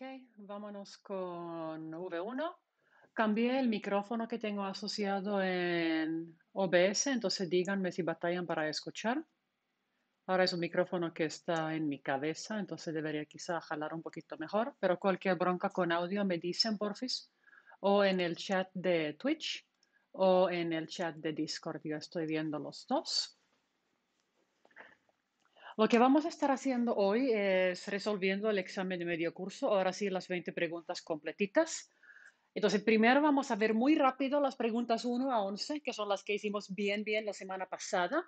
Ok, vámonos con V1. Cambié el micrófono que tengo asociado en OBS, entonces díganme si batallan para escuchar. Ahora es un micrófono que está en mi cabeza, entonces debería quizá jalar un poquito mejor, pero cualquier bronca con audio me dicen, porfis, o en el chat de Twitch o en el chat de Discord. Yo estoy viendo los dos. Lo que vamos a estar haciendo hoy es resolviendo el examen de medio curso, ahora sí las 20 preguntas completitas. Entonces, primero vamos a ver muy rápido las preguntas 1 a 11, que son las que hicimos bien, bien la semana pasada.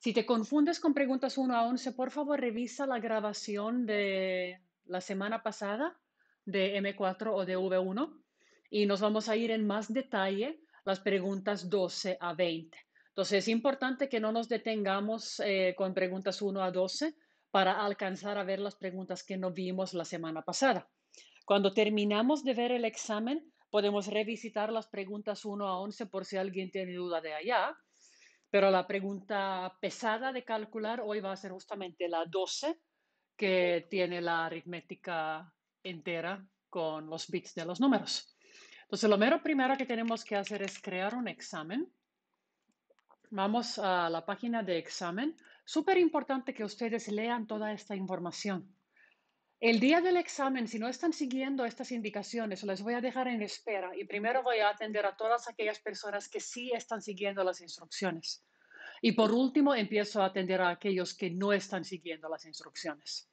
Si te confundes con preguntas 1 a 11, por favor revisa la grabación de la semana pasada de M4 o de V1 y nos vamos a ir en más detalle las preguntas 12 a 20. Entonces, es importante que no nos detengamos eh, con preguntas 1 a 12 para alcanzar a ver las preguntas que no vimos la semana pasada. Cuando terminamos de ver el examen, podemos revisitar las preguntas 1 a 11 por si alguien tiene duda de allá, pero la pregunta pesada de calcular hoy va a ser justamente la 12, que tiene la aritmética entera con los bits de los números. Entonces, lo mero primero que tenemos que hacer es crear un examen vamos a la página de examen. Súper importante que ustedes lean toda esta información. El día del examen, si no están siguiendo estas indicaciones, les voy a dejar en espera y primero voy a atender a todas aquellas personas que sí están siguiendo las instrucciones. Y por último, empiezo a atender a aquellos que no están siguiendo las instrucciones.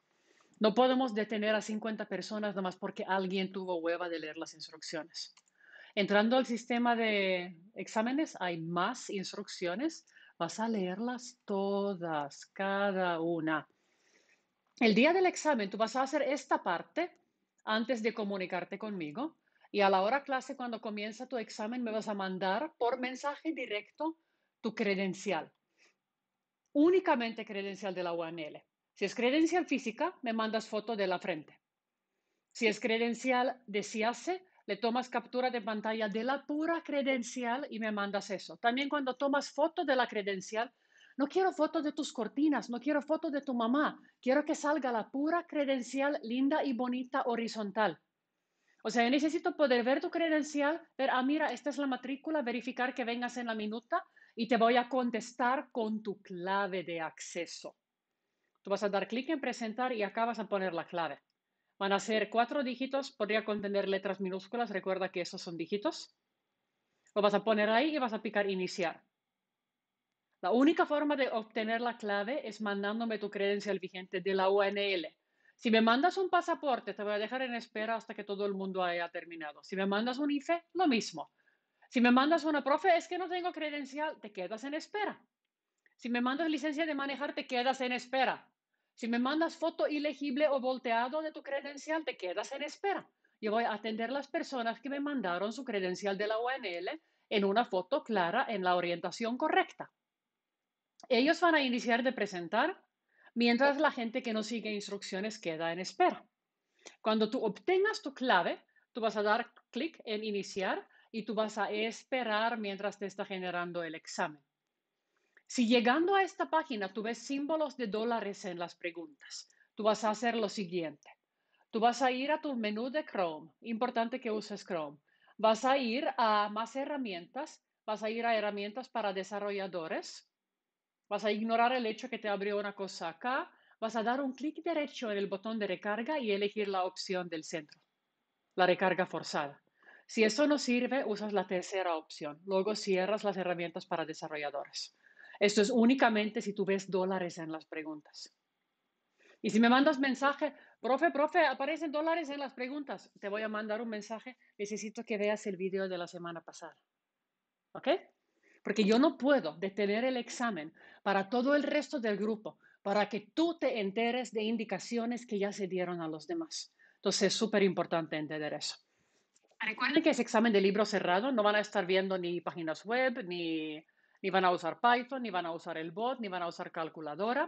No podemos detener a 50 personas nomás porque alguien tuvo hueva de leer las instrucciones. Entrando al sistema de exámenes hay más instrucciones. Vas a leerlas todas, cada una. El día del examen tú vas a hacer esta parte antes de comunicarte conmigo y a la hora clase cuando comienza tu examen me vas a mandar por mensaje directo tu credencial. Únicamente credencial de la UNL. Si es credencial física, me mandas foto de la frente. Si es credencial de CIACE, le tomas captura de pantalla de la pura credencial y me mandas eso. También cuando tomas foto de la credencial, no quiero fotos de tus cortinas, no quiero fotos de tu mamá, quiero que salga la pura credencial linda y bonita horizontal. O sea, necesito poder ver tu credencial, ver, ah, mira, esta es la matrícula, verificar que vengas en la minuta y te voy a contestar con tu clave de acceso. Tú vas a dar clic en presentar y acá vas a poner la clave. Van a ser cuatro dígitos, podría contener letras minúsculas, recuerda que esos son dígitos. Lo vas a poner ahí y vas a picar iniciar. La única forma de obtener la clave es mandándome tu credencial vigente de la UNL. Si me mandas un pasaporte, te voy a dejar en espera hasta que todo el mundo haya terminado. Si me mandas un IFE, lo mismo. Si me mandas una profe, es que no tengo credencial, te quedas en espera. Si me mandas licencia de manejar, te quedas en espera. Si me mandas foto ilegible o volteado de tu credencial, te quedas en espera. Yo voy a atender las personas que me mandaron su credencial de la ONL en una foto clara, en la orientación correcta. Ellos van a iniciar de presentar, mientras la gente que no sigue instrucciones queda en espera. Cuando tú obtengas tu clave, tú vas a dar clic en iniciar y tú vas a esperar mientras te está generando el examen. Si llegando a esta página tú ves símbolos de dólares en las preguntas, tú vas a hacer lo siguiente. Tú vas a ir a tu menú de Chrome, importante que uses Chrome. Vas a ir a más herramientas, vas a ir a herramientas para desarrolladores. Vas a ignorar el hecho que te abrió una cosa acá. Vas a dar un clic derecho en el botón de recarga y elegir la opción del centro, la recarga forzada. Si eso no sirve, usas la tercera opción. Luego cierras las herramientas para desarrolladores. Esto es únicamente si tú ves dólares en las preguntas. Y si me mandas mensaje, profe, profe, aparecen dólares en las preguntas, te voy a mandar un mensaje, necesito que veas el video de la semana pasada. ¿Ok? Porque yo no puedo detener el examen para todo el resto del grupo, para que tú te enteres de indicaciones que ya se dieron a los demás. Entonces es súper importante entender eso. Recuerden que es examen de libro cerrado, no van a estar viendo ni páginas web, ni ni van a usar Python, ni van a usar el bot, ni van a usar calculadora.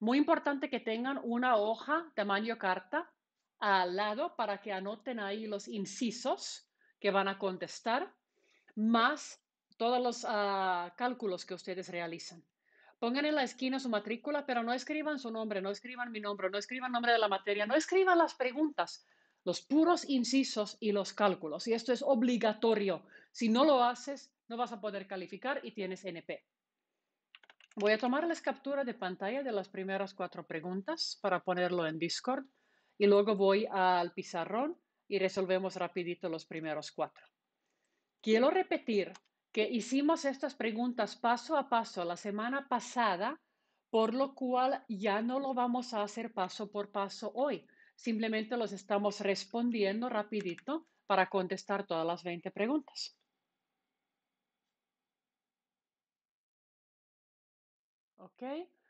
Muy importante que tengan una hoja tamaño carta al lado para que anoten ahí los incisos que van a contestar, más todos los ah, cálculos que ustedes realizan. Pongan en la esquina su matrícula, pero no escriban su nombre, no escriban mi nombre, no escriban nombre de la materia, no escriban las preguntas, los puros incisos y los cálculos. Y esto es obligatorio. Si no lo haces, no vas a poder calificar y tienes NP. Voy a tomar las captura de pantalla de las primeras cuatro preguntas para ponerlo en Discord y luego voy al pizarrón y resolvemos rapidito los primeros cuatro. Quiero repetir que hicimos estas preguntas paso a paso la semana pasada, por lo cual ya no lo vamos a hacer paso por paso hoy. Simplemente los estamos respondiendo rapidito para contestar todas las 20 preguntas.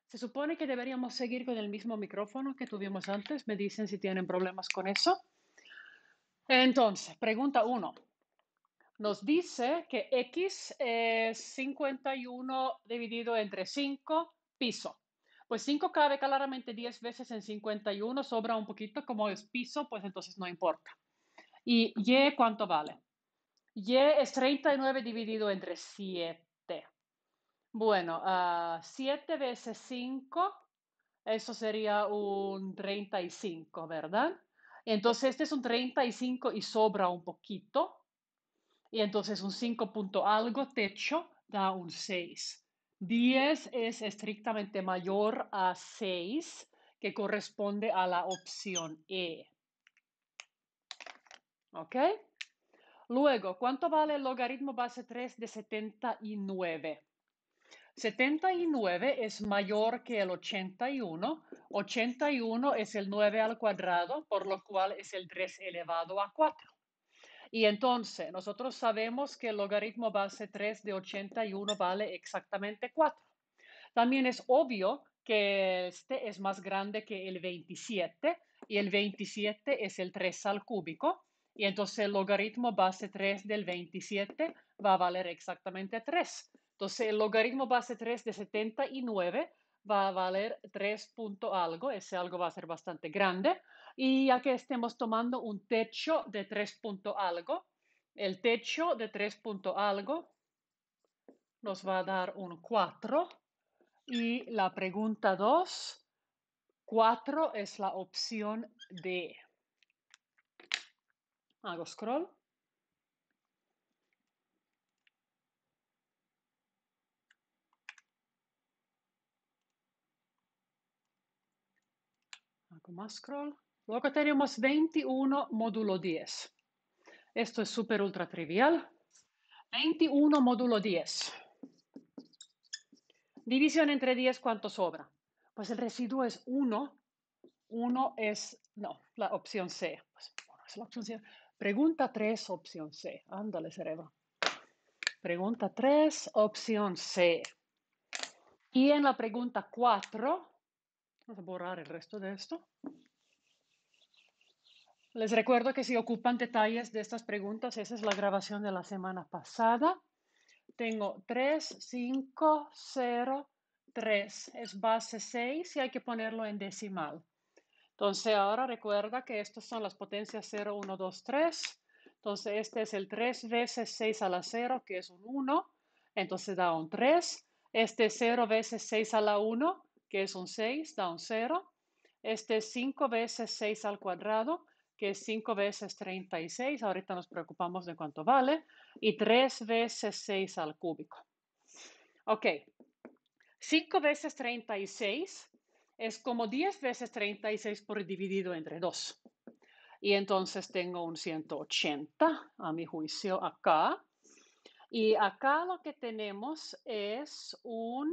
Se supone que deberíamos seguir con el mismo micrófono que tuvimos antes. Me dicen si tienen problemas con eso. Entonces, pregunta 1. Nos dice que X es 51 dividido entre 5 piso. Pues 5 cabe claramente 10 veces en 51, sobra un poquito, como es piso, pues entonces no importa. ¿Y Y cuánto vale? Y es 39 dividido entre 7. Bueno, 7 ah, veces 5, eso sería un 35, ¿verdad? Entonces este es un 35 y sobra un poquito. Y entonces un 5 punto algo techo da un 6. 10 es estrictamente mayor a 6, que corresponde a la opción E. ¿Ok? Luego, ¿cuánto vale el logaritmo base 3 de 79? 79 es mayor que el 81. 81 es el 9 al cuadrado, por lo cual es el 3 elevado a 4. Y entonces, nosotros sabemos que el logaritmo base 3 de 81 vale exactamente 4. También es obvio que este es más grande que el 27 y el 27 es el 3 al cúbico. Y entonces el logaritmo base 3 del 27 va a valer exactamente 3. Entonces, el logaritmo base 3 de 79 va a valer 3 algo, ese algo va a ser bastante grande. Y ya que estemos tomando un techo de 3 algo, el techo de 3 algo nos va a dar un 4. Y la pregunta 2, 4 es la opción D. Hago scroll. más scroll. Luego tenemos 21 módulo 10. Esto es súper ultra trivial. 21 módulo 10. División entre 10, ¿cuánto sobra? Pues el residuo es 1. 1 es, no, la opción C. Pues, la opción C. Pregunta 3, opción C. Ándale, cerebro. Pregunta 3, opción C. Y en la pregunta 4, Vamos a borrar el resto de esto. Les recuerdo que si ocupan detalles de estas preguntas, esa es la grabación de la semana pasada. Tengo 3, 5, 0, 3. Es base 6 y hay que ponerlo en decimal. Entonces ahora recuerda que estas son las potencias 0, 1, 2, 3. Entonces este es el 3 veces 6 a la 0, que es un 1. Entonces da un 3. Este 0 veces 6 a la 1, que es un 6, da un 0. Este es 5 veces 6 al cuadrado, que es 5 veces 36, ahorita nos preocupamos de cuánto vale, y 3 veces 6 al cúbico. Ok, 5 veces 36 es como 10 veces 36 por dividido entre 2. Y entonces tengo un 180 a mi juicio acá. Y acá lo que tenemos es un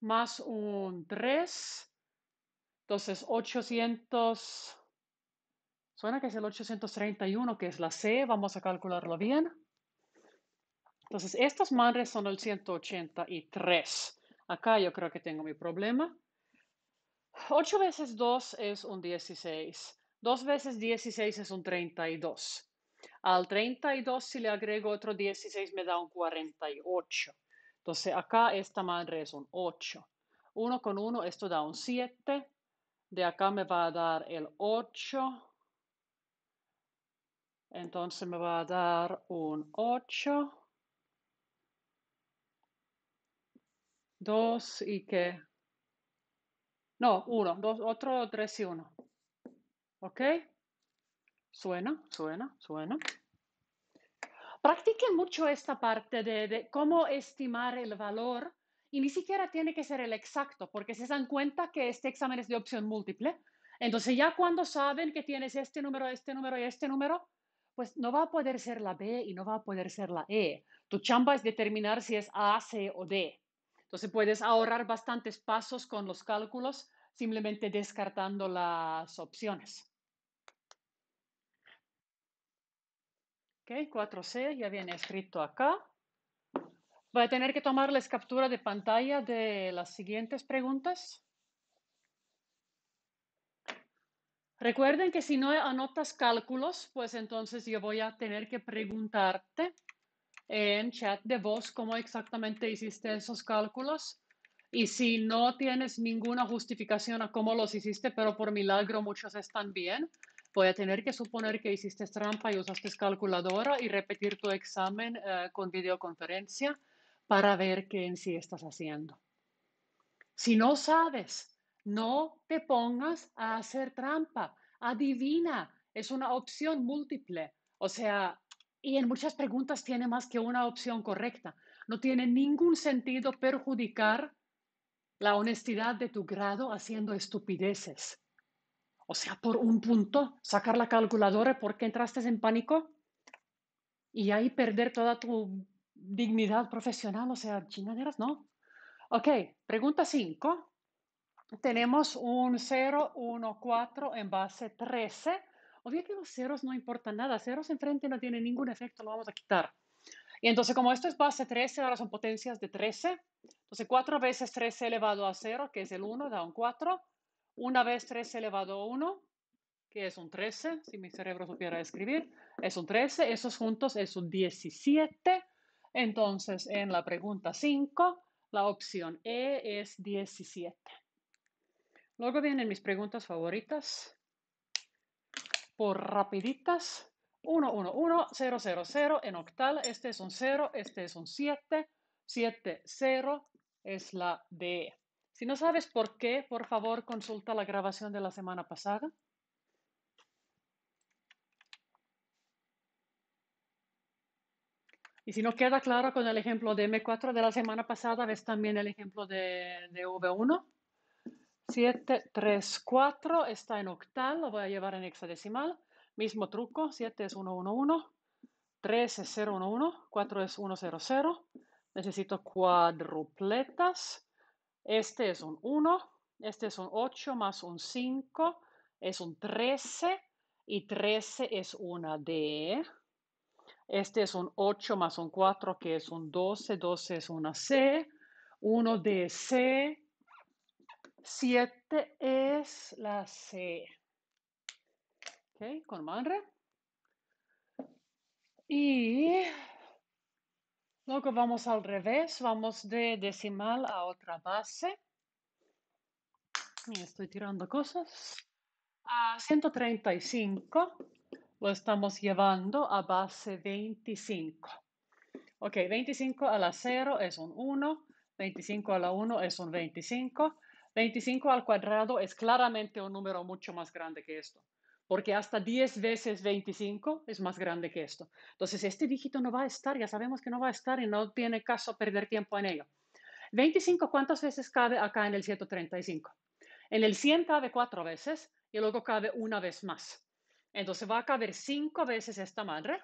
más un 3. Entonces 800, suena que es el 831, que es la C, vamos a calcularlo bien. Entonces estos madres son el 183. Acá yo creo que tengo mi problema. 8 veces 2 es un 16. 2 veces 16 es un 32. Al 32 si le agrego otro 16 me da un 48. Entonces acá esta madre es un 8. 1 con 1, esto da un 7. De acá me va a dar el 8. Entonces me va a dar un 8. 2 y qué No, 1, 2, otro 3 y 1. ¿Ok? Suena, suena, suena. Practiquen mucho esta parte de, cómo estimar el valor y ni siquiera tiene que ser el exacto, porque se dan cuenta que este examen es de opción múltiple. Entonces ya cuando saben que tienes este número, este número y este número, pues no va a poder ser la B y no va a poder ser la E. Tu chamba es determinar si es A, C o D. Entonces puedes ahorrar bastantes pasos con los cálculos simplemente descartando las opciones. Ok, 4C ya viene escrito acá. Voy a tener que tomarles captura de pantalla de las siguientes preguntas. Recuerden que si no anotas cálculos, pues entonces yo voy a tener que preguntarte en chat de voz cómo exactamente hiciste esos cálculos. Y si no tienes ninguna justificación a cómo los hiciste, pero por milagro muchos están bien, voy a tener que suponer que hiciste trampa y usaste calculadora y repetir tu examen eh, con videoconferencia para ver qué en sí estás haciendo. Si no sabes, no te pongas a hacer trampa. Adivina, es una opción múltiple. O sea, y en muchas preguntas tiene más que una opción correcta. No tiene ningún sentido perjudicar la honestidad de tu grado haciendo estupideces. O sea, por un punto, sacar la calculadora porque entraste en pánico y ahí perder toda tu dignidad profesional, o sea, chingaderas, ¿no? Ok, pregunta 5. Tenemos un 0, 1, 4 en base 13. Obvio que los ceros no importan nada, ceros enfrente no tienen ningún efecto, lo vamos a quitar. Y entonces, como esto es base 13, ahora son potencias de 13. Entonces, 4 veces 13 elevado a 0, que es el 1, da un 4 una vez 3 elevado a 1, que es un 13, si mi cerebro supiera escribir, es un 13, esos juntos es un 17. Entonces, en la pregunta 5, la opción E es 17. Luego vienen mis preguntas favoritas. Por rapiditas, 1, 1, 1, 0, 0, 0 en octal, este es un 0, este es un 7, 7, 0 es la de si no sabes por qué, por favor consulta la grabación de la semana pasada. Y si no queda claro con el ejemplo de M4 de la semana pasada, ves también el ejemplo de, V1. 7, 3, 4 está en octal, lo voy a llevar en hexadecimal. Mismo truco, 7 es 1, 1, 1, 3 es 0, 1, 1, 4 es 1, 0, 0. Necesito cuadrupletas. Este es un 1, este es un 8 más un 5, es un 13 y 13 es una D. Este es un 8 más un 4 que es un 12, 12 es una C, 1 de C, 7 es la C. ¿Ok? Con manre. Y Luego vamos al revés, vamos de decimal a otra base. estoy tirando cosas. A 135 lo estamos llevando a base 25. Ok, 25 a la 0 es un 1, 25 a la 1 es un 25, 25 al cuadrado es claramente un número mucho más grande que esto porque hasta 10 veces 25 es más grande que esto. Entonces, este dígito no va a estar, ya sabemos que no va a estar y no tiene caso perder tiempo en ello. 25, ¿cuántas veces cabe acá en el 135? En el 100 cabe cuatro veces y luego cabe una vez más. Entonces va a caber cinco veces esta madre.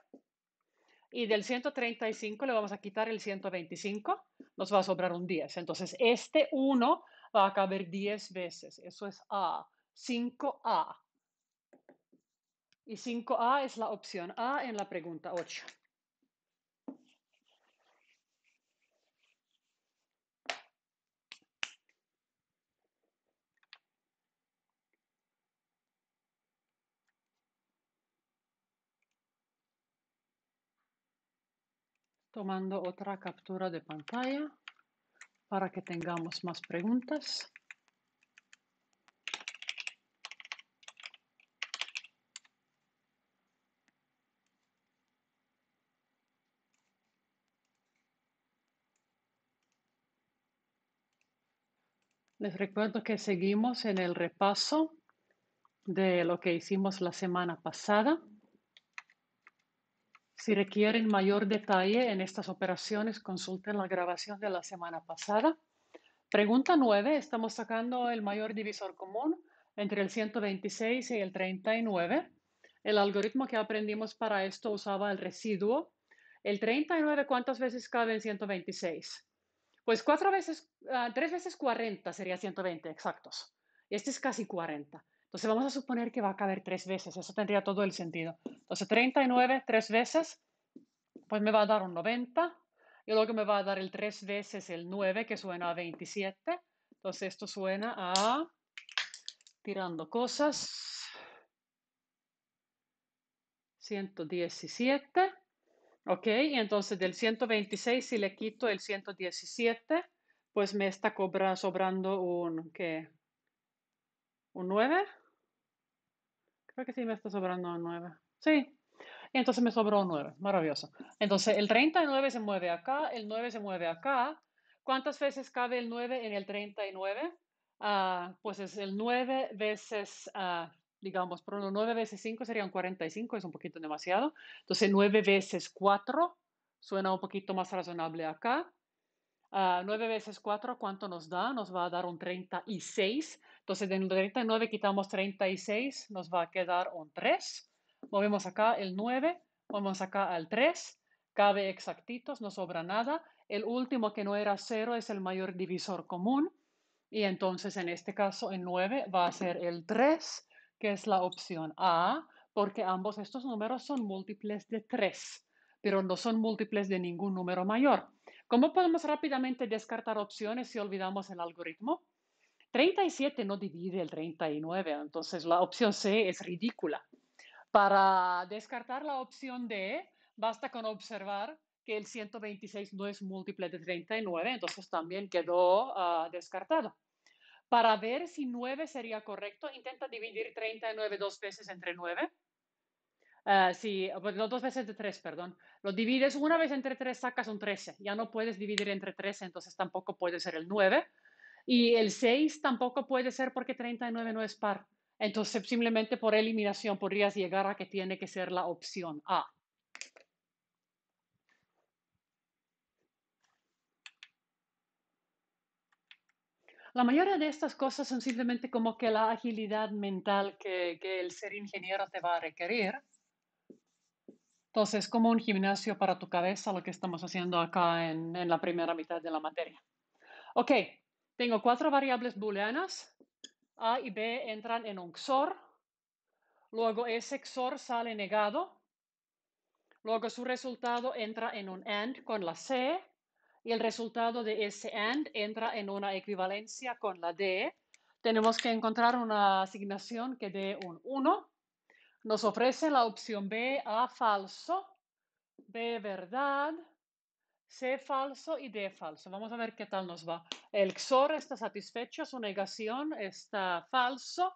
Y del 135 le vamos a quitar el 125, nos va a sobrar un 10. Entonces este 1 va a caber 10 veces. Eso es A, 5A. Y 5A es la opción A en la pregunta 8. tomando otra captura de pantalla para que tengamos más preguntas. Les recuerdo que seguimos en el repaso de lo que hicimos la semana pasada. Si requieren mayor detalle en estas operaciones, consulten la grabación de la semana pasada. Pregunta 9. Estamos sacando el mayor divisor común entre el 126 y el 39. El algoritmo que aprendimos para esto usaba el residuo. El 39, ¿cuántas veces cabe en 126? Pues cuatro veces, ah, veces 40 sería 120 exactos. Y este es casi 40. Entonces vamos a suponer que va a caber tres veces. Eso tendría todo el sentido. Entonces 39 3 veces, pues me va a dar un 90. Y luego me va a dar el 3 veces el 9, que suena a 27. Entonces esto suena a tirando cosas. 117. ¿Ok? Y entonces del 126, si le quito el 117, pues me está cobra, sobrando un, ¿Un 9? Creo que sí me está sobrando un 9. Sí. entonces me sobró un 9. Maravilloso. Entonces el 39 se mueve acá, el 9 se mueve acá. ¿Cuántas veces cabe el 9 en el 39? Ah, pues es el 9 veces ah, digamos, por uno, 9 veces 5 serían 45, es un poquito demasiado. Entonces 9 veces 4 suena un poquito más razonable acá. Uh, ah, 9 veces 4, ¿cuánto nos da? Nos va a dar un 36. Entonces de 39 quitamos 36, nos va a quedar un 3. Movemos acá el 9, movemos acá al 3. Cabe exactitos, no sobra nada. El último que no era 0 es el mayor divisor común. Y entonces en este caso el 9 va a ser el 3 que es la opción A, porque ambos estos números son múltiples de 3, pero no son múltiples de ningún número mayor. ¿Cómo podemos rápidamente descartar opciones si olvidamos el algoritmo? 37 no divide el 39, entonces la opción C es ridícula. Para descartar la opción D, basta con observar que el 126 no es múltiple de 39, entonces también quedó ah, descartado. Para ver si 9 sería correcto, intenta dividir 39 dos veces entre 9. si ah, sí, pues, dos veces de 3, perdón. Lo divides una vez entre 3, sacas un 13. Ya no puedes dividir entre 13, entonces tampoco puede ser el 9. Y el 6 tampoco puede ser porque 39 no es par. Entonces, simplemente por eliminación podrías llegar a que tiene que ser la opción A. La mayoría de estas cosas son simplemente como que la agilidad mental que, el ser ingeniero te va a requerir. Entonces, como un gimnasio para tu cabeza, lo que estamos haciendo acá en, en la primera mitad de la materia. Ok, tengo cuatro variables booleanas. A y B entran en un XOR. Luego ese XOR sale negado. Luego su resultado entra en un AND con la C y el resultado de ese AND entra en una equivalencia con la D. Tenemos que encontrar una asignación que dé un 1. Nos ofrece la opción B A falso, B verdad, C falso y D falso. Vamos a ver qué tal nos va. El XOR está satisfecho, su negación está falso.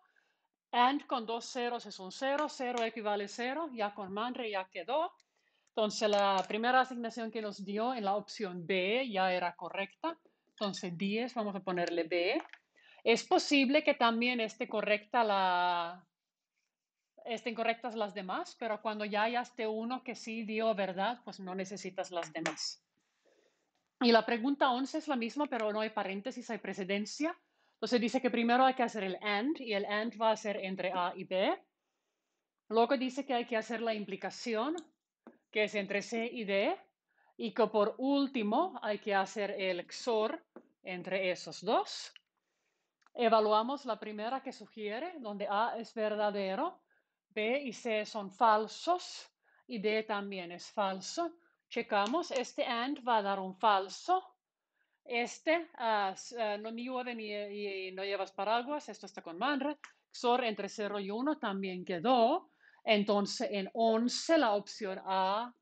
AND con dos ceros es un cero, cero equivale a cero, ya con manre ya quedó. Entonces, la primera asignación que nos dio en la opción B ya era correcta. Entonces, 10, vamos a ponerle B. Es posible que también esté correcta la estén correctas las demás, pero cuando ya hayaste uno que sí dio verdad, pues no necesitas las demás. Y la pregunta 11 es la misma, pero no hay paréntesis, hay precedencia. Entonces dice que primero hay que hacer el AND y el AND va a ser entre A y B. Luego dice que hay que hacer la implicación que es entre C y D, y que por último hay que hacer el XOR entre esos dos. Evaluamos la primera que sugiere, donde A es verdadero, B y C son falsos y D también es falso. Checamos, este AND va a dar un falso. Este ah, ah, no llueve ni, e, no llevas paraguas, esto está con manre XOR entre 0 y 1 también quedó. Entonces, en 11 la opción A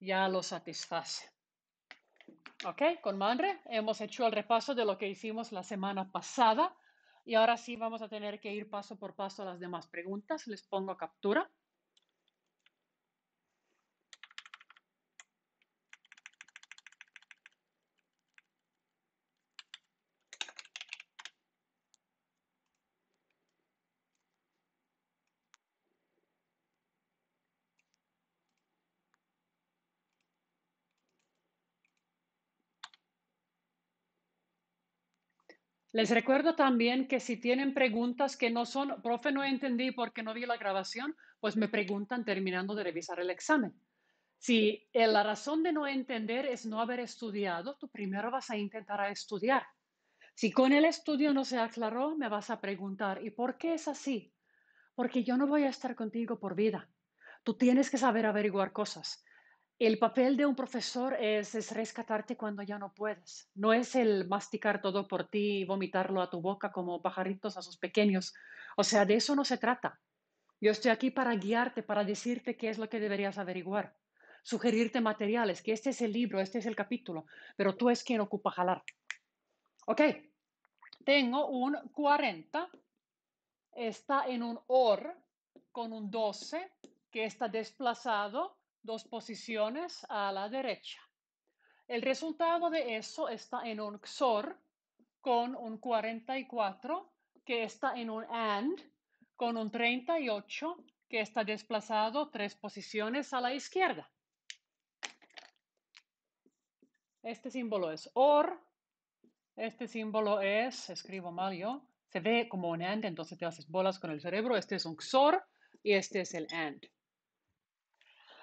ya lo satisface. ¿Ok? Con Manre, hemos hecho el repaso de lo que hicimos la semana pasada y ahora sí vamos a tener que ir paso por paso a las demás preguntas. Les pongo captura. Les recuerdo también que si tienen preguntas que no son, profe, no entendí porque no vi la grabación, pues me preguntan terminando de revisar el examen. Si eh, la razón de no entender es no haber estudiado, tú primero vas a intentar estudiar. Si con el estudio no se aclaró, me vas a preguntar, ¿y por qué es así? Porque yo no voy a estar contigo por vida. Tú tienes que saber averiguar cosas el papel de un profesor es, rescatarte cuando ya no puedes. No es el masticar todo por ti y vomitarlo a tu boca como pajaritos a sus pequeños. O sea, de eso no se trata. Yo estoy aquí para guiarte, para decirte qué es lo que deberías averiguar, sugerirte materiales, que este es el libro, este es el capítulo, pero tú es quien ocupa jalar. Ok, tengo un 40, está en un OR con un 12 que está desplazado dos posiciones a la derecha. El resultado de eso está en un XOR con un 44 que está en un AND con un 38 que está desplazado tres posiciones a la izquierda. Este símbolo es OR, este símbolo es, escribo mal yo, se ve como un AND, entonces te haces bolas con el cerebro, este es un XOR y este es el AND.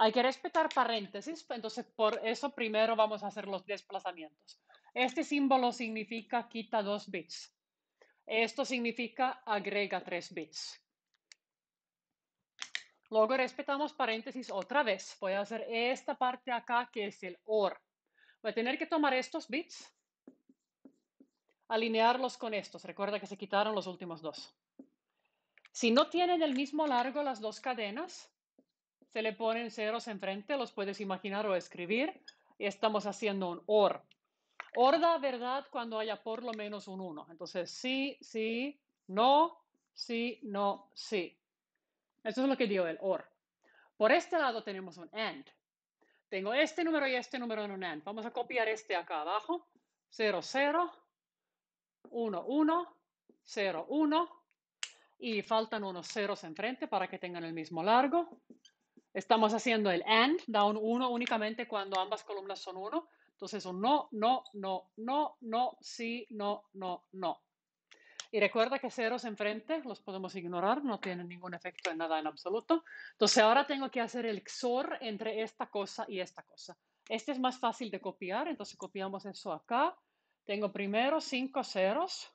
Hay que respetar paréntesis, pues, entonces por eso primero vamos a hacer los desplazamientos. Este símbolo significa quita dos bits. Esto significa agrega tres bits. Luego respetamos paréntesis otra vez. Voy a hacer esta parte acá que es el OR. Voy a tener que tomar estos bits, alinearlos con estos. Recuerda que se quitaron los últimos dos. Si no tienen el mismo largo las dos cadenas, se le ponen ceros enfrente, los puedes imaginar o escribir, y estamos haciendo un OR. OR da verdad cuando haya por lo menos un 1. Entonces, sí, sí, no, sí, no, sí. Eso es lo que dio el OR. Por este lado tenemos un AND. Tengo este número y este número en un AND. Vamos a copiar este acá abajo. 0, 0, 1, 1, 0, 1. Y faltan unos ceros enfrente para que tengan el mismo largo. Estamos haciendo el AND, da un 1 únicamente cuando ambas columnas son 1. Entonces, un no, no, no, no, no, sí, no, no, no. Y recuerda que ceros enfrente los podemos ignorar, no tienen ningún efecto en nada en absoluto. Entonces ahora tengo que hacer el XOR entre esta cosa y esta cosa. Este es más fácil de copiar, entonces copiamos eso acá. Tengo primero cinco ceros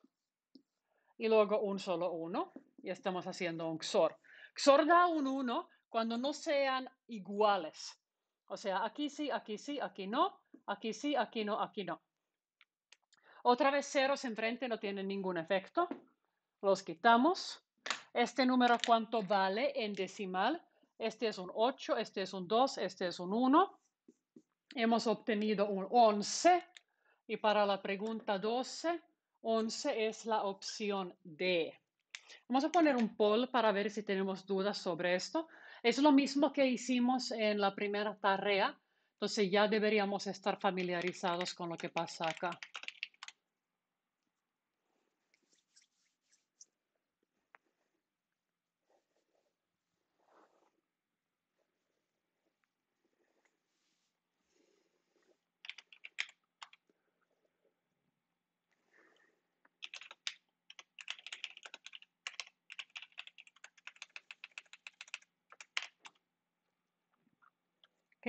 y luego un solo uno y estamos haciendo un XOR. XOR da un 1 cuando no sean iguales. O sea, aquí sí, aquí sí, aquí no, aquí sí, aquí no, aquí no. Otra vez ceros enfrente no tienen ningún efecto. Los quitamos. Este número cuánto vale en decimal. Este es un 8, este es un 2, este es un 1. Hemos obtenido un 11. Y para la pregunta 12, 11 es la opción D. Vamos a poner un poll para ver si tenemos dudas sobre esto. Es lo mismo que hicimos en la primera tarea, entonces ya deberíamos estar familiarizados con lo que pasa acá.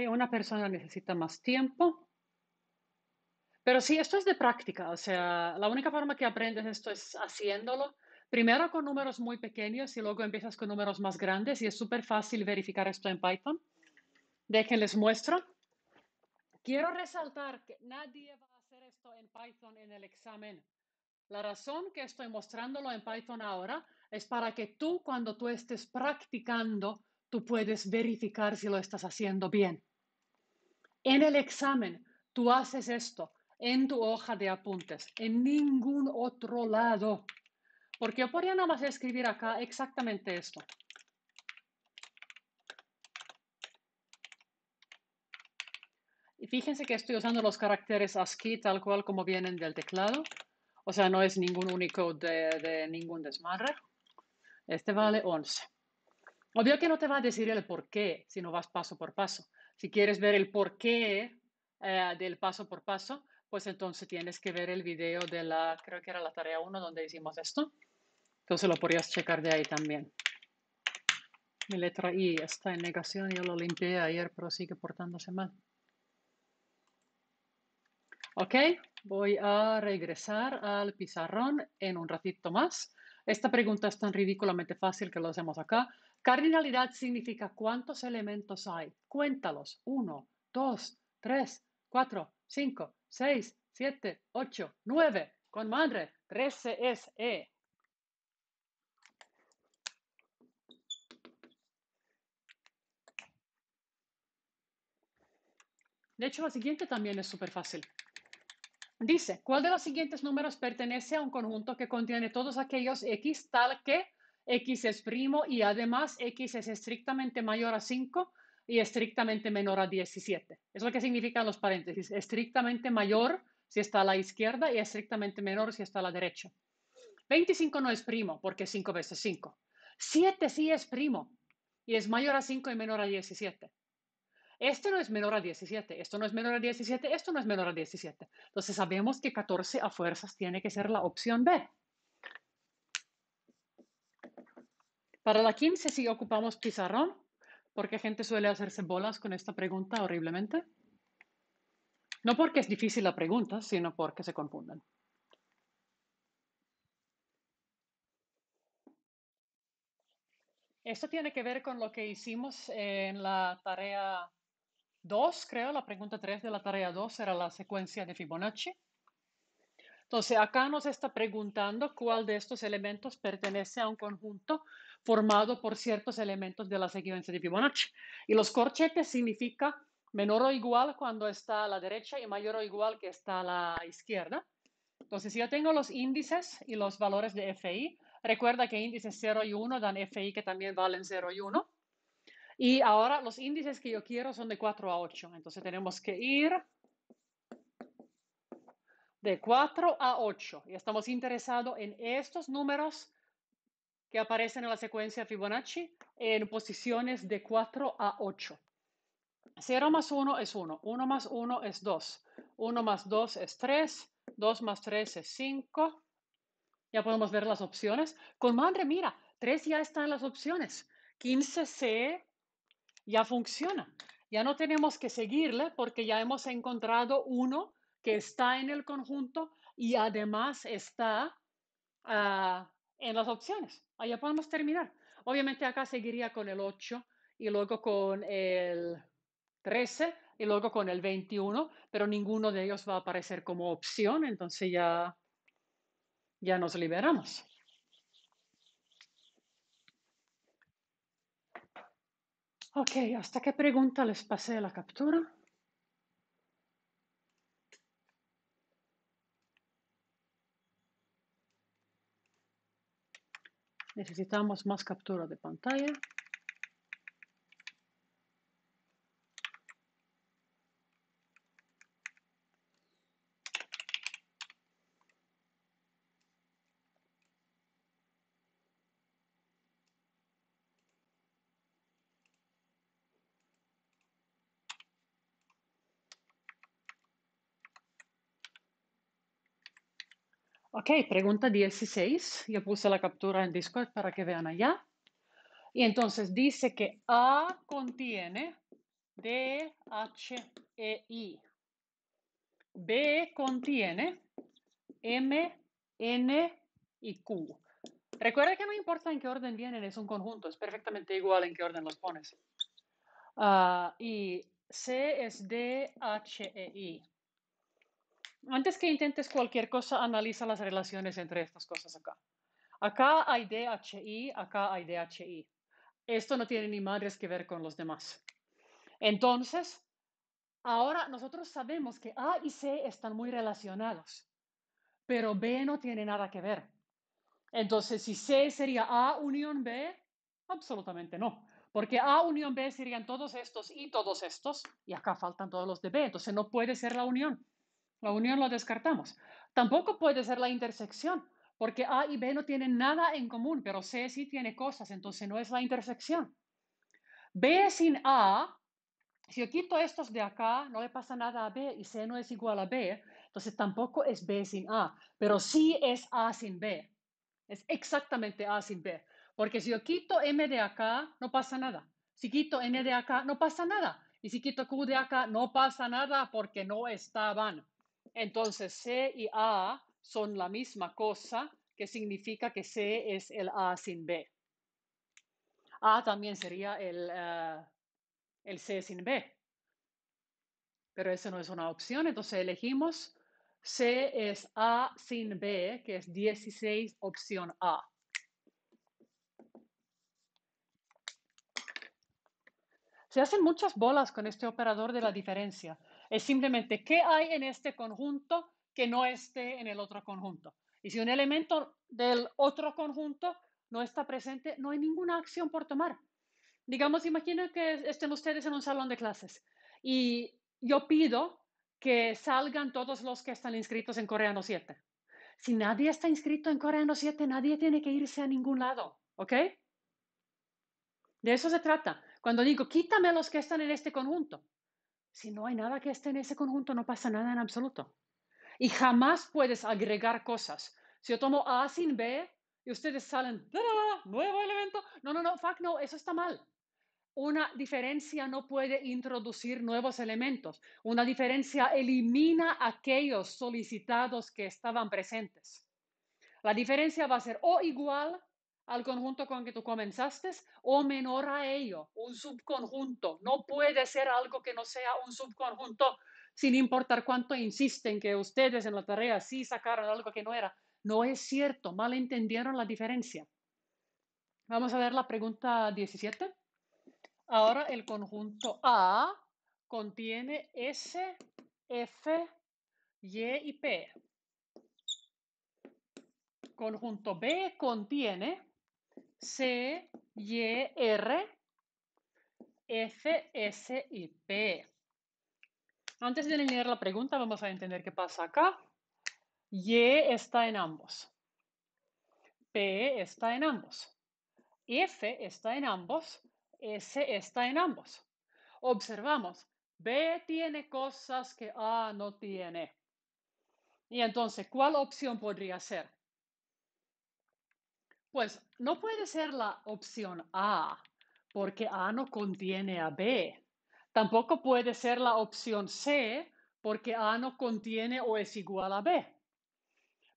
una persona necesita más tiempo. Pero sí, esto es de práctica, o sea, la única forma que aprendes esto es haciéndolo. Primero con números muy pequeños y luego empiezas con números más grandes y es súper fácil verificar esto en Python. Déjenles muestro. Quiero resaltar que nadie va a hacer esto en Python en el examen. La razón que estoy mostrándolo en Python ahora es para que tú cuando tú estés practicando, tú puedes verificar si lo estás haciendo bien. En el examen, tú haces esto en tu hoja de apuntes, en ningún otro lado. Porque yo podría nada más escribir acá exactamente esto. Y fíjense que estoy usando los caracteres ASCII tal cual como vienen del teclado. O sea, no es ningún único de, de ningún desmadre. Este vale 11. Obvio que no te va a decir el por qué, sino vas paso por paso. Si quieres ver el porqué eh, del paso por paso, pues entonces tienes que ver el video de la, creo que era la tarea 1 donde hicimos esto. Entonces lo podrías checar de ahí también. Mi letra I está en negación, yo lo limpié ayer, pero sigue portándose mal. Ok, voy a regresar al pizarrón en un ratito más. Esta pregunta es tan ridículamente fácil que lo hacemos acá. Cardinalidad significa cuántos elementos hay. Cuéntalos. 1, 2, 3, 4, 5, 6, 7, 8, 9. Con madre, 13 es E. De hecho, la siguiente también es súper fácil. Dice, ¿cuál de los siguientes números pertenece a un conjunto que contiene todos aquellos X tal que x es primo y además x es estrictamente mayor a 5 y estrictamente menor a 17. Es lo que significan los paréntesis. Estrictamente mayor si está a la izquierda y estrictamente menor si está a la derecha. 25 no es primo porque es 5 veces 5. 7 sí es primo y es mayor a 5 y menor a 17. Este no es menor a 17, esto no es menor a 17, esto no es menor a 17. Entonces sabemos que 14 a fuerzas tiene que ser la opción B. Para la 15 si ocupamos pizarrón, porque gente suele hacerse bolas con esta pregunta horriblemente. No porque es difícil la pregunta, sino porque se confunden. Esto tiene que ver con lo que hicimos en la tarea 2, creo, la pregunta 3 de la tarea 2 era la secuencia de Fibonacci. Entonces, acá nos está preguntando cuál de estos elementos pertenece a un conjunto formado por ciertos elementos de la secuencia de Fibonacci. Y los corchetes significa menor o igual cuando está a la derecha y mayor o igual que está a la izquierda. Entonces, si yo tengo los índices y los valores de FI, recuerda que índices 0 y 1 dan FI que también valen 0 y 1. Y ahora los índices que yo quiero son de 4 a 8. Entonces tenemos que ir de 4 a 8. Y estamos interesados en estos números que aparecen en la secuencia Fibonacci en posiciones de 4 a 8. 0 más 1 es 1, 1 más 1 es 2, 1 más 2 es 3, 2 más 3 es 5. Ya podemos ver las opciones. Con madre, mira, 3 ya están las opciones. 15C ya funciona. Ya no tenemos que seguirle porque ya hemos encontrado uno que está en el conjunto y además está ah, en las opciones. Allá podemos terminar. Obviamente acá seguiría con el 8 y luego con el 13 y luego con el 21, pero ninguno de ellos va a aparecer como opción, entonces ya, ya nos liberamos. Ok, ¿hasta qué pregunta les pasé la captura? Necesitamos más captura de pantalla. Ok, pregunta 16. Yo puse la captura en Discord para que vean allá. Y entonces dice que A contiene D, H, E, I. B contiene M, N y Q. Recuerda que no importa en qué orden vienen, es un conjunto, es perfectamente igual en qué orden los pones. Ah, y C es D, H, E, I antes que intentes cualquier cosa, analiza las relaciones entre estas cosas acá. Acá hay DHI, acá hay DHI. Esto no tiene ni madres que ver con los demás. Entonces, ahora nosotros sabemos que A y C están muy relacionados, pero B no tiene nada que ver. Entonces, si C sería A unión B, absolutamente no. Porque A unión B serían todos estos y todos estos, y acá faltan todos los de B, entonces no puede ser la unión. La unión lo descartamos. Tampoco puede ser la intersección, porque A y B no tienen nada en común, pero C sí tiene cosas, entonces no es la intersección. B sin A, si yo quito estos de acá, no le pasa nada a B y C no es igual a B, entonces tampoco es B sin A, pero sí es A sin B. Es exactamente A sin B, porque si yo quito M de acá, no pasa nada. Si quito N de acá, no pasa nada. Y si quito Q de acá, no pasa nada porque no estaban. Entonces, C y A son la misma cosa, que significa que C es el A sin B. A también sería el, eh, C sin B. Pero esa no es una opción, entonces elegimos C es A sin B, que es 16 opción A. Se hacen muchas bolas con este operador de la diferencia. Es simplemente qué hay en este conjunto que no esté en el otro conjunto. Y si un elemento del otro conjunto no está presente, no hay ninguna acción por tomar. Digamos, imaginen que estén ustedes en un salón de clases y yo pido que salgan todos los que están inscritos en Coreano 7. Si nadie está inscrito en Coreano 7, nadie tiene que irse a ningún lado, ¿ok? De eso se trata. Cuando digo, quítame los que están en este conjunto. Si no hay nada que esté en ese conjunto, no pasa nada en absoluto. Y jamás puedes agregar cosas. Si yo tomo A sin B y ustedes salen, nuevo elemento. No, no, no, fuck, no, eso está mal. Una diferencia no puede introducir nuevos elementos. Una diferencia elimina aquellos solicitados que estaban presentes. La diferencia va a ser o igual al conjunto con que tú comenzaste o menor a ello, un subconjunto. No puede ser algo que no sea un subconjunto sin importar cuánto insisten que ustedes en la tarea sí sacaron algo que no era. No es cierto, mal entendieron la diferencia. Vamos a ver la pregunta 17. Ahora el conjunto A contiene S, F, Y y P. Conjunto B contiene C, Y, R, F, S y P. Antes de leer la pregunta, vamos a entender qué pasa acá. Y está en ambos. P está en ambos. F está en ambos. S está en ambos. Observamos, B tiene cosas que A no tiene. Y entonces, ¿cuál opción podría ser? Pues no puede ser la opción A, porque A no contiene a B. Tampoco puede ser la opción C, porque A no contiene o es igual a B.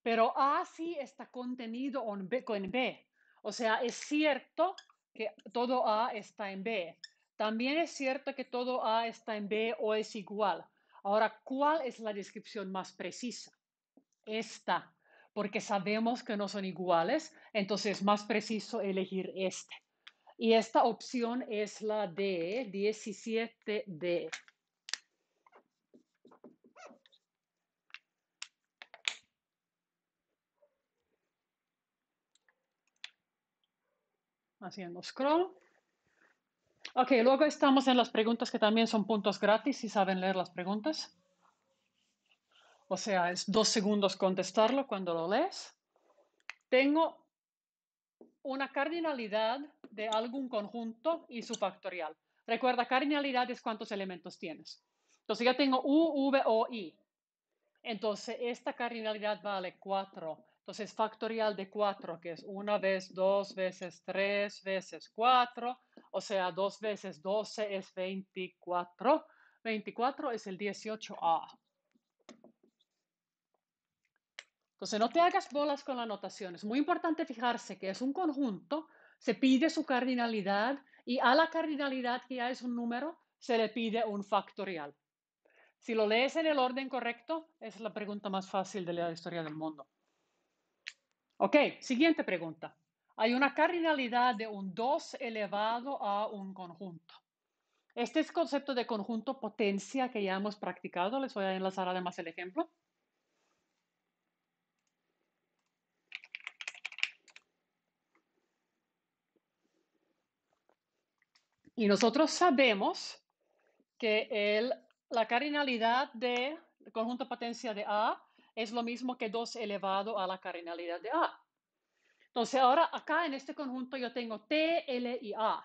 Pero A sí está contenido en B, O sea, es cierto que todo A está en B. También es cierto que todo A está en B o es igual. Ahora, ¿cuál es la descripción más precisa? Esta porque sabemos que no son iguales, entonces es más preciso elegir este. Y esta opción es la de 17D. Haciendo scroll. Ok, luego estamos en las preguntas que también son puntos gratis, si saben leer las preguntas o sea, es dos segundos contestarlo cuando lo lees, tengo una cardinalidad de algún conjunto y su factorial. Recuerda, cardinalidad es cuántos elementos tienes. Entonces ya tengo U, V, O, I. Entonces esta cardinalidad vale 4. Entonces factorial de 4, que es una vez, dos veces, tres veces, 4. O sea, dos veces 12 es 24. 24 es el 18A. Entonces, no te hagas bolas con la notación. Es muy importante fijarse que es un conjunto, se pide su cardinalidad y a la cardinalidad, que ya es un número, se le pide un factorial. Si lo lees en el orden correcto, es la pregunta más fácil de la historia del mundo. Ok, siguiente pregunta. Hay una cardinalidad de un 2 elevado a un conjunto. Este es el concepto de conjunto potencia que ya hemos practicado. Les voy a enlazar además el ejemplo. Y nosotros sabemos que el, la cardinalidad de conjunto potencia de A es lo mismo que 2 elevado a la cardinalidad de A. Entonces ahora acá en este conjunto yo tengo T, L y A,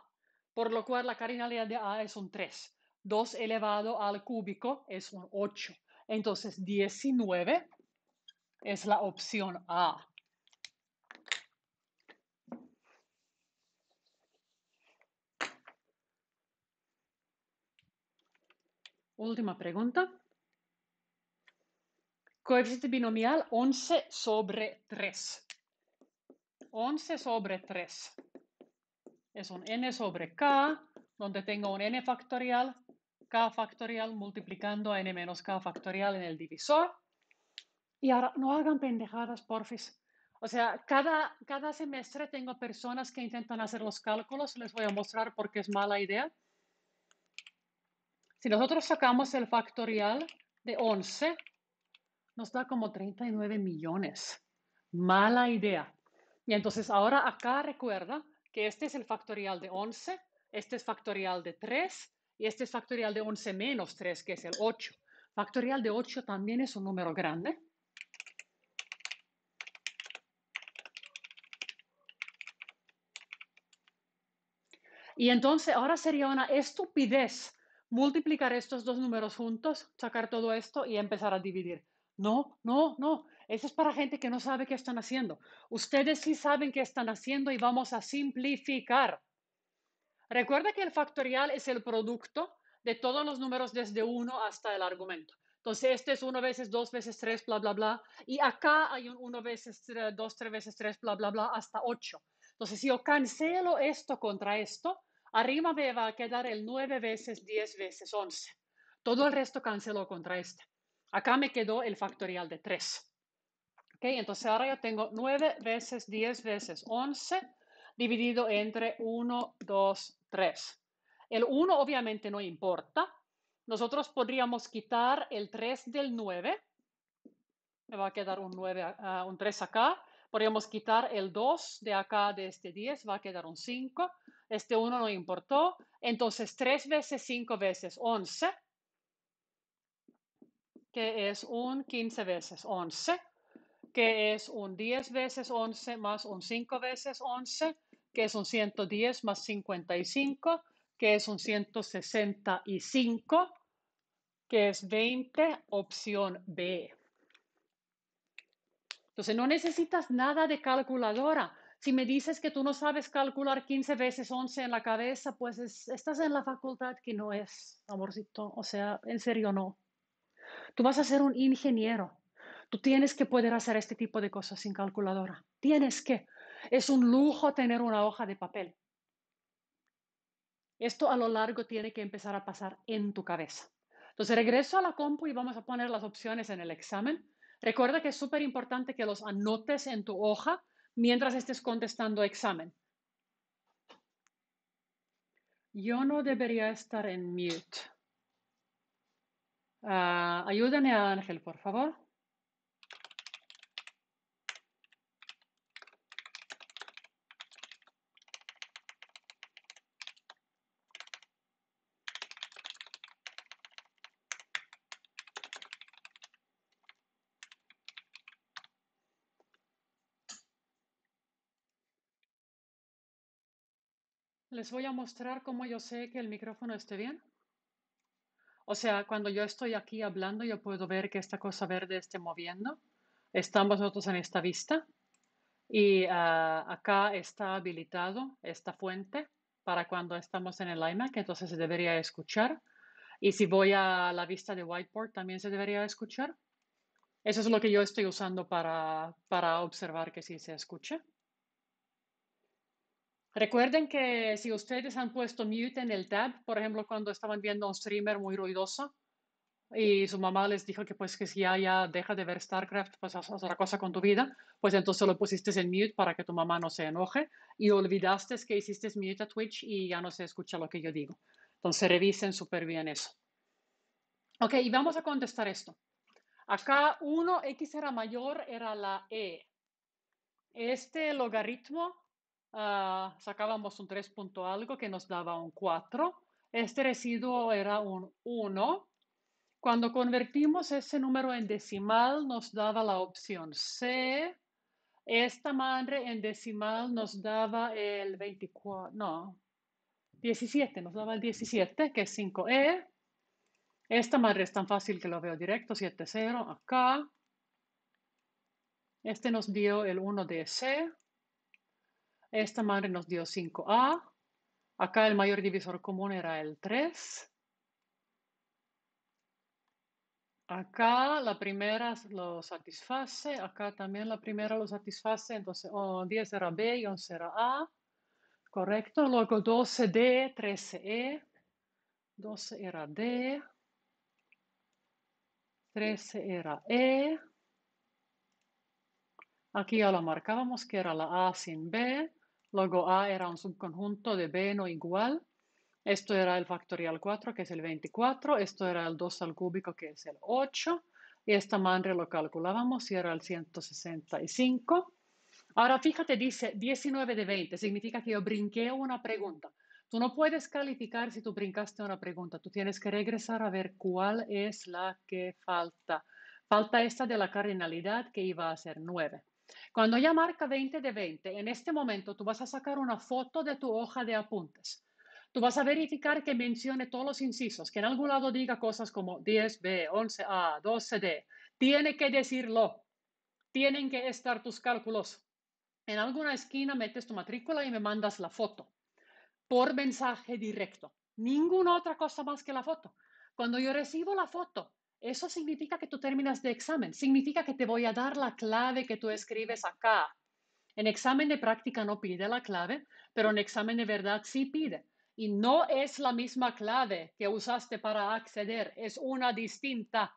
por lo cual la cardinalidad de A es un 3. 2 elevado al cúbico es un 8. Entonces 19 es la opción A. Última pregunta. Coeficiente binomial 11 sobre 3. 11 sobre 3. Es un n sobre k, donde tengo un n factorial, k factorial multiplicando a n menos k factorial en el divisor. Y ahora, no hagan pendejadas, porfis. O sea, cada, cada semestre tengo personas que intentan hacer los cálculos. Les voy a mostrar por qué es mala idea. Si nosotros sacamos el factorial de 11, nos da como 39 millones. Mala idea. Y entonces ahora acá recuerda que este es el factorial de 11, este es factorial de 3 y este es factorial de 11 menos 3, que es el 8. Factorial de 8 también es un número grande. Y entonces ahora sería una estupidez multiplicar estos dos números juntos, sacar todo esto y empezar a dividir. No, no, no. Eso es para gente que no sabe qué están haciendo. Ustedes sí saben qué están haciendo y vamos a simplificar. Recuerda que el factorial es el producto de todos los números desde 1 hasta el argumento. Entonces, este es 1 veces 2 veces 3, bla, bla, bla. Y acá hay un 1 veces 2, 3 veces 3, bla, bla, bla, hasta 8. Entonces, si yo cancelo esto contra esto, arriba B va a quedar el 9 veces 10 veces 11. Todo el resto canceló contra este. Acá me quedó el factorial de 3. ¿Okay? Entonces ahora yo tengo 9 veces 10 veces 11 dividido entre 1, 2, 3. El 1 obviamente no importa. Nosotros podríamos quitar el 3 del 9. Me va a quedar un, 9, ah, un 3 acá. Podríamos quitar el 2 de acá de este 10. Va a quedar un 5 este 1 no importó. Entonces, 3 veces 5 veces 11, que es un 15 veces 11, que es un 10 veces 11 más un 5 veces 11, que es un 110 más 55, que es un 165, que es 20, opción B. Entonces, no necesitas nada de calculadora si me dices que tú no sabes calcular 15 veces 11 en la cabeza, pues estás en la facultad que no es, amorcito. O sea, en serio no. Tú vas a ser un ingeniero. Tú tienes que poder hacer este tipo de cosas sin calculadora. Tienes que. Es un lujo tener una hoja de papel. Esto a lo largo tiene que empezar a pasar en tu cabeza. Entonces regreso a la compu y vamos a poner las opciones en el examen. Recuerda que es súper importante que los anotes en tu hoja mientras estés contestando examen. Yo no debería estar en mute. Ah, ayúdame a Ángel, por favor. Les voy a mostrar cómo yo sé que el micrófono esté bien. O sea, cuando yo estoy aquí hablando, yo puedo ver que esta cosa verde esté moviendo. Estamos nosotros en esta vista. Y ah, acá está habilitado esta fuente para cuando estamos en el iMac, entonces se debería escuchar. Y si voy a la vista de Whiteboard, también se debería escuchar. Eso es lo que yo estoy usando para, para observar que sí se escucha. Recuerden que si ustedes han puesto mute en el tab, por ejemplo, cuando estaban viendo un streamer muy ruidoso y su mamá les dijo que pues que si ya, ya deja de ver StarCraft, pues haz otra cosa con tu vida, pues entonces lo pusiste en mute para que tu mamá no se enoje y olvidaste que hiciste mute a Twitch y ya no se escucha lo que yo digo. Entonces revisen súper bien eso. Ok, y vamos a contestar esto. Acá 1x era mayor era la E. Este logaritmo Ah, sacábamos un 3 punto algo que nos daba un 4. Este residuo era un 1. Cuando convertimos ese número en decimal, nos daba la opción C. Esta madre en decimal nos daba el 24, no, 17, nos daba el 17, que es 5E. Esta madre es tan fácil que lo veo directo, 7, 0, acá. Este nos dio el 1 de esta madre nos dio 5A. Acá el mayor divisor común era el 3. Acá la primera lo satisface, acá también la primera lo satisface, entonces 10 era B y 11 era A, correcto. Luego 12D, 13E, 12 era D, 13 era E. Aquí ya lo marcábamos que era la A sin B, Luego A era un subconjunto de B no igual. Esto era el factorial 4, que es el 24. Esto era el 2 al cúbico, que es el 8. Y esta madre lo calculábamos y era el 165. Ahora fíjate, dice 19 de 20. Significa que yo brinqué una pregunta. Tú no puedes calificar si tú brincaste una pregunta. Tú tienes que regresar a ver cuál es la que falta. Falta esta de la cardinalidad que iba a ser 9. Cuando ya marca 20 de 20, en este momento tú vas a sacar una foto de tu hoja de apuntes. Tú vas a verificar que mencione todos los incisos, que en algún lado diga cosas como 10B, 11A, 12D. Tiene que decirlo. Tienen que estar tus cálculos. En alguna esquina metes tu matrícula y me mandas la foto por mensaje directo. Ninguna otra cosa más que la foto. Cuando yo recibo la foto, eso significa que tú terminas de examen, significa que te voy a dar la clave que tú escribes acá. En examen de práctica no pide la clave, pero en examen de verdad sí pide. Y no es la misma clave que usaste para acceder, es una distinta.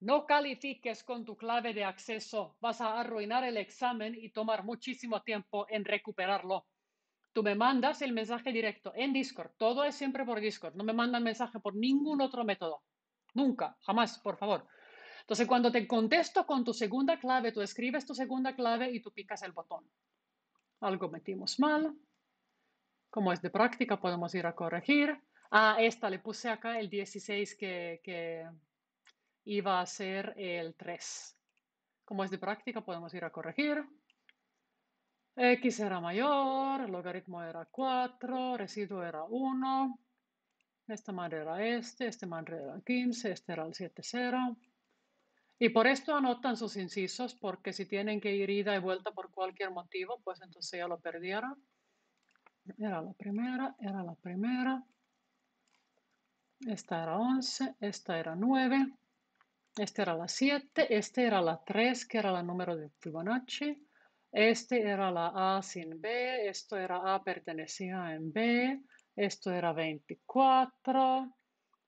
No califiques con tu clave de acceso, vas a arruinar el examen y tomar muchísimo tiempo en recuperarlo. Tú me mandas el mensaje directo en Discord, todo es siempre por Discord, no me mandan mensaje por ningún otro método. Nunca, jamás, por favor. Entonces, cuando te contesto con tu segunda clave, tú escribes tu segunda clave y tú picas el botón. Algo metimos mal. Como es de práctica, podemos ir a corregir. Ah, esta le puse acá el 16 que, iba a ser el 3. Como es de práctica, podemos ir a corregir. X era mayor, logaritmo era 4, residuo era 1. Esta madre era este, este madre era el 15, este era el 7-0. Y por esto anotan sus incisos, porque si tienen que ir ida y vuelta por cualquier motivo, pues entonces ya lo perdieron. Era la primera, era la primera. Esta era 11, esta era 9, esta era la 7, esta era la 3, que era la número de Fibonacci. Este era la A sin B, esto era A pertenecía en B, esto era 24.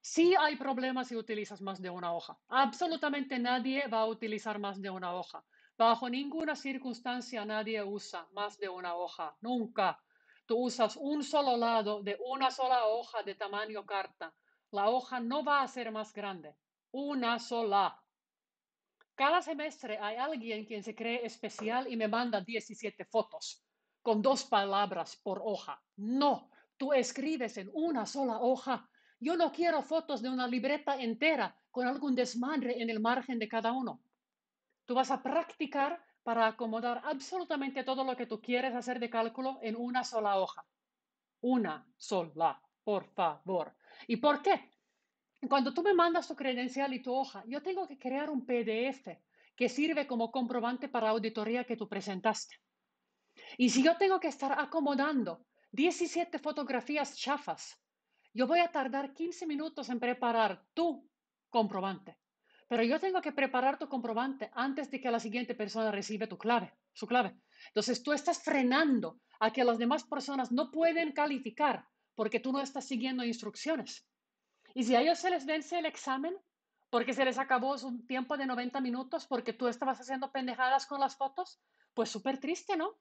Sí hay problemas si utilizas más de una hoja. Absolutamente nadie va a utilizar más de una hoja. Bajo ninguna circunstancia nadie usa más de una hoja. Nunca. Tú usas un solo lado de una sola hoja de tamaño carta. La hoja no va a ser más grande. Una sola. Cada semestre hay alguien quien se cree especial y me manda 17 fotos con dos palabras por hoja. No, Tú escribes en una sola hoja. Yo no quiero fotos de una libreta entera con algún desmadre en el margen de cada uno. Tú vas a practicar para acomodar absolutamente todo lo que tú quieres hacer de cálculo en una sola hoja. Una sola, por favor. ¿Y por qué? Cuando tú me mandas tu credencial y tu hoja, yo tengo que crear un PDF que sirve como comprobante para auditoría que tú presentaste. Y si yo tengo que estar acomodando 17 fotografías chafas. Yo voy a tardar 15 minutos en preparar tu comprobante. Pero yo tengo que preparar tu comprobante antes de que la siguiente persona reciba tu clave, su clave. Entonces tú estás frenando a que las demás personas no pueden calificar porque tú no estás siguiendo instrucciones. Y si a ellos se les vence el examen porque se les acabó su tiempo de 90 minutos porque tú estabas haciendo pendejadas con las fotos, pues súper triste, ¿no?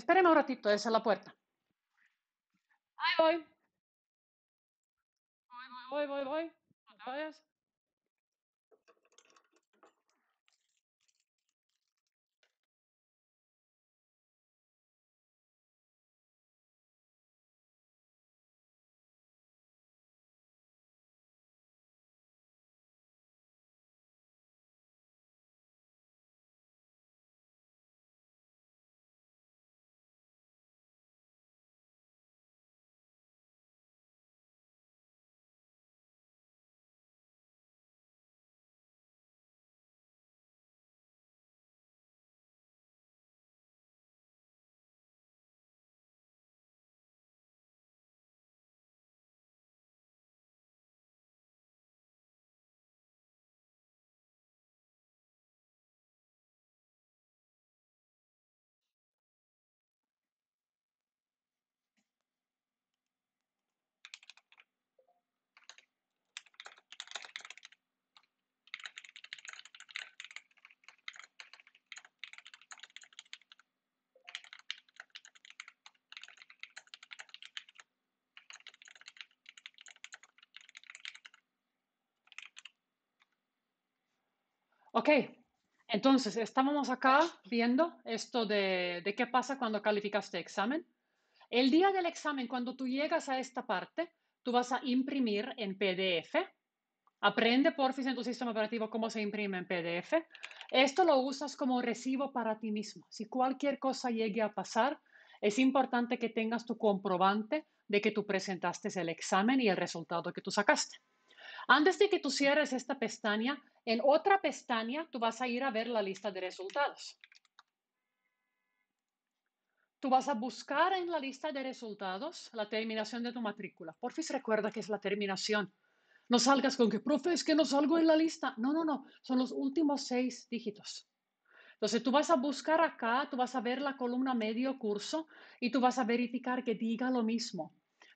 Espéreme un ratito, esa es la puerta. Ahí voy. Voy, voy, voy, voy, No vayas. Ok, entonces estábamos acá viendo esto de, qué pasa cuando calificaste examen. El día del examen, cuando tú llegas a esta parte, tú vas a imprimir en PDF. Aprende, porfis, en tu sistema operativo cómo se imprime en PDF. Esto lo usas como recibo para ti mismo. Si cualquier cosa llegue a pasar, es importante que tengas tu comprobante de que tú presentaste el examen y el resultado que tú sacaste. Antes de que tú cierres esta pestaña, en otra pestaña tú vas a ir a ver la lista de resultados. Tú vas a buscar en la lista de resultados la terminación de tu matrícula. Por recuerda que es la terminación. No salgas con que, profe, es que no salgo en la lista. No, no, no. Son los últimos seis dígitos. Entonces tú vas a buscar acá, tú vas a ver la columna medio curso y tú vas a verificar que diga lo mismo.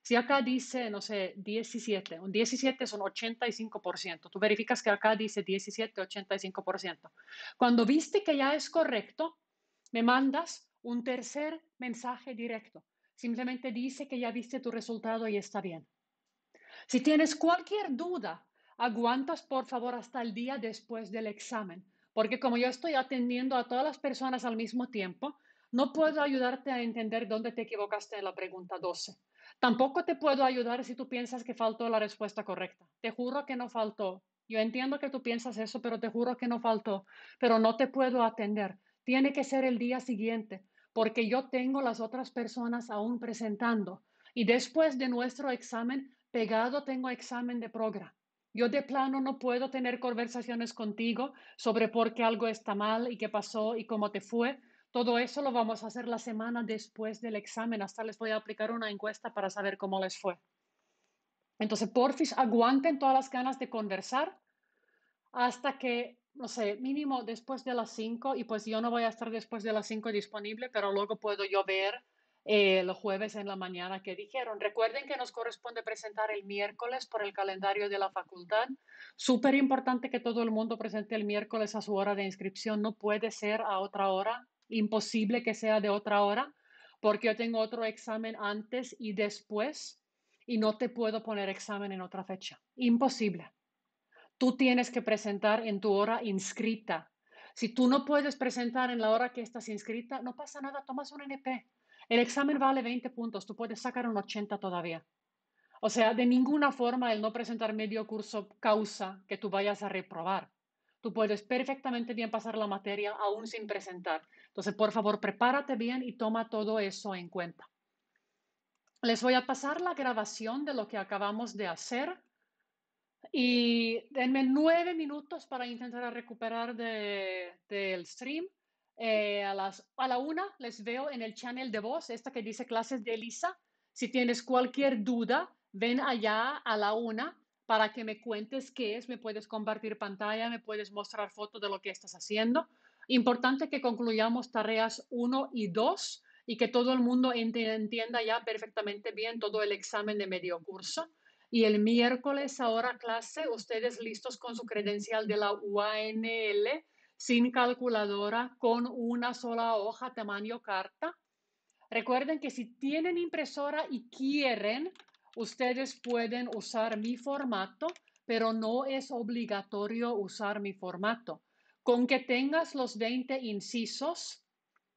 Si acá dice, no sé, 17, un 17 son 85%. Tú verificas que acá dice 17, 85%. Cuando viste que ya es correcto, me mandas un tercer mensaje directo. Simplemente dice que ya viste tu resultado y está bien. Si tienes cualquier duda, aguantas por favor hasta el día después del examen, porque como yo estoy atendiendo a todas las personas al mismo tiempo, no puedo ayudarte a entender dónde te equivocaste en la pregunta 12. Tampoco te puedo ayudar si tú piensas que faltó la respuesta correcta. Te juro que no faltó. Yo entiendo que tú piensas eso, pero te juro que no faltó. Pero no te puedo atender. Tiene que ser el día siguiente, porque yo tengo las otras personas aún presentando. Y después de nuestro examen, pegado tengo examen de programa. Yo de plano no puedo tener conversaciones contigo sobre por qué algo está mal y qué pasó y cómo te fue, todo eso lo vamos a hacer la semana después del examen. Hasta les voy a aplicar una encuesta para saber cómo les fue. Entonces, porfis, aguanten todas las ganas de conversar hasta que, no sé, mínimo después de las 5. Y pues yo no voy a estar después de las 5 disponible, pero luego puedo yo ver eh, los jueves en la mañana que dijeron. Recuerden que nos corresponde presentar el miércoles por el calendario de la facultad. Súper importante que todo el mundo presente el miércoles a su hora de inscripción. No puede ser a otra hora imposible que sea de otra hora, porque yo tengo otro examen antes y después y no te puedo poner examen en otra fecha. Imposible. Tú tienes que presentar en tu hora inscrita. Si tú no puedes presentar en la hora que estás inscrita, no pasa nada, tomas un NP. El examen vale 20 puntos, tú puedes sacar un 80 todavía. O sea, de ninguna forma el no presentar medio curso causa que tú vayas a reprobar. Tú puedes perfectamente bien pasar la materia aún sin presentar. Entonces, por favor, prepárate bien y toma todo eso en cuenta. Les voy a pasar la grabación de lo que acabamos de hacer y denme nueve minutos para intentar recuperar del stream. Eh, a, las, a la una les veo en el channel de voz, esta que dice clases de Elisa. Si tienes cualquier duda, ven allá a la una para que me cuentes qué es, me puedes compartir pantalla, me puedes mostrar fotos de lo que estás haciendo. Importante que concluyamos tareas 1 y 2 y que todo el mundo entienda ya perfectamente bien todo el examen de medio curso. Y el miércoles ahora clase, ustedes listos con su credencial de la UANL, sin calculadora, con una sola hoja tamaño carta. Recuerden que si tienen impresora y quieren, Ustedes pueden usar mi formato, pero no es obligatorio usar mi formato. Con que tengas los 20 incisos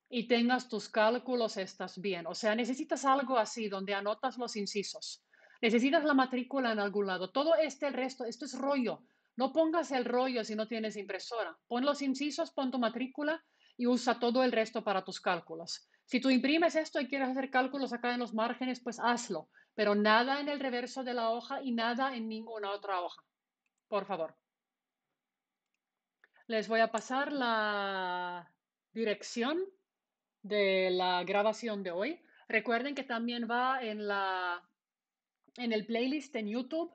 y tengas tus cálculos, estás bien. O sea, necesitas algo así donde anotas los incisos. Necesitas la matrícula en algún lado. Todo este el resto, esto es rollo. No pongas el rollo si no tienes impresora. Pon los incisos, pon tu matrícula y usa todo el resto para tus cálculos. Si tú imprimes esto y quieres hacer cálculos acá en los márgenes, pues hazlo pero nada en el reverso de la hoja y nada en ninguna otra hoja. Por favor. Les voy a pasar la dirección de la grabación de hoy. Recuerden que también va en, la, en el playlist en YouTube.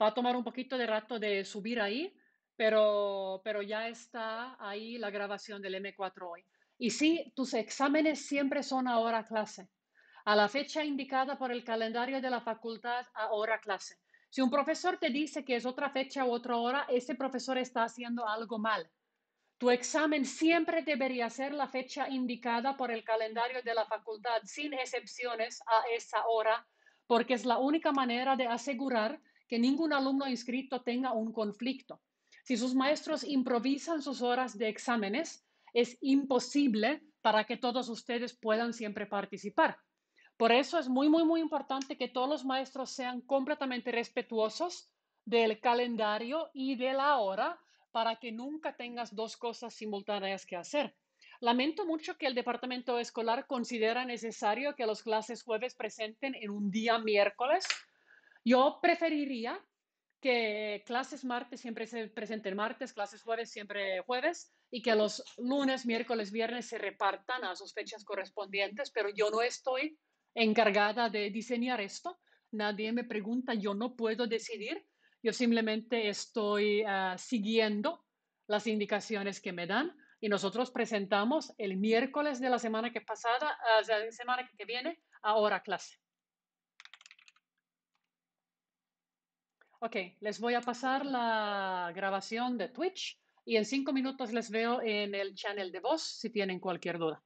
Va a tomar un poquito de rato de subir ahí, pero, pero ya está ahí la grabación del M4 hoy. Y sí, tus exámenes siempre son ahora clase a la fecha indicada por el calendario de la facultad a hora clase. Si un profesor te dice que es otra fecha u otra hora, ese profesor está haciendo algo mal. Tu examen siempre debería ser la fecha indicada por el calendario de la facultad, sin excepciones a esa hora, porque es la única manera de asegurar que ningún alumno inscrito tenga un conflicto. Si sus maestros improvisan sus horas de exámenes, es imposible para que todos ustedes puedan siempre participar. Por eso es muy, muy, muy importante que todos los maestros sean completamente respetuosos del calendario y de la hora para que nunca tengas dos cosas simultáneas que hacer. Lamento mucho que el departamento escolar considera necesario que las clases jueves presenten en un día miércoles. Yo preferiría que clases martes siempre se presenten martes, clases jueves siempre jueves y que los lunes, miércoles, viernes se repartan a sus fechas correspondientes, pero yo no estoy encargada de diseñar esto. Nadie me pregunta, yo no puedo decidir. Yo simplemente estoy ah, siguiendo las indicaciones que me dan y nosotros presentamos el miércoles de la semana que pasada, ah, de la semana que viene, ahora clase. Ok, les voy a pasar la grabación de Twitch y en cinco minutos les veo en el channel de voz si tienen cualquier duda.